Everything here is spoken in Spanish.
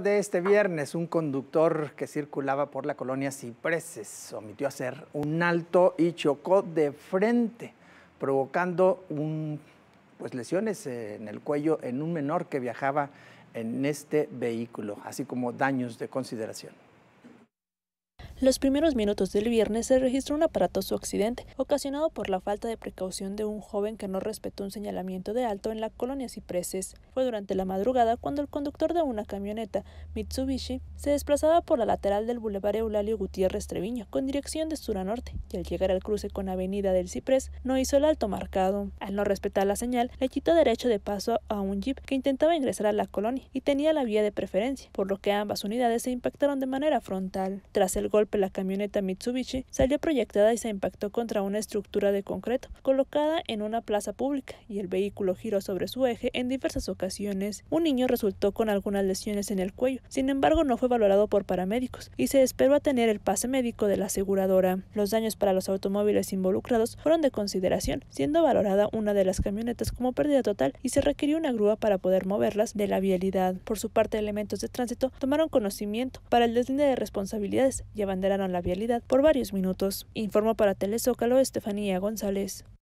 de este viernes, un conductor que circulaba por la colonia Cipreses omitió hacer un alto y chocó de frente, provocando pues, lesiones en el cuello en un menor que viajaba en este vehículo, así como daños de consideración. Los primeros minutos del viernes se registró un aparatoso accidente, ocasionado por la falta de precaución de un joven que no respetó un señalamiento de alto en la colonia Cipreses. Fue durante la madrugada cuando el conductor de una camioneta, Mitsubishi, se desplazaba por la lateral del Boulevard Eulalio Gutiérrez Treviño con dirección de sur a norte y al llegar al cruce con Avenida del Ciprés no hizo el alto marcado. Al no respetar la señal, le quitó derecho de paso a un jeep que intentaba ingresar a la colonia y tenía la vía de preferencia, por lo que ambas unidades se impactaron de manera frontal. Tras el golpe, la camioneta Mitsubishi salió proyectada y se impactó contra una estructura de concreto colocada en una plaza pública y el vehículo giró sobre su eje en diversas ocasiones un niño resultó con algunas lesiones en el cuello. Sin embargo, no fue valorado por paramédicos y se esperó a tener el pase médico de la aseguradora. Los daños para los automóviles involucrados fueron de consideración, siendo valorada una de las camionetas como pérdida total y se requirió una grúa para poder moverlas de la vialidad. Por su parte, elementos de tránsito tomaron conocimiento para el deslinde de responsabilidades y abanderaron la vialidad por varios minutos. Informó para Telezócalo Estefanía González.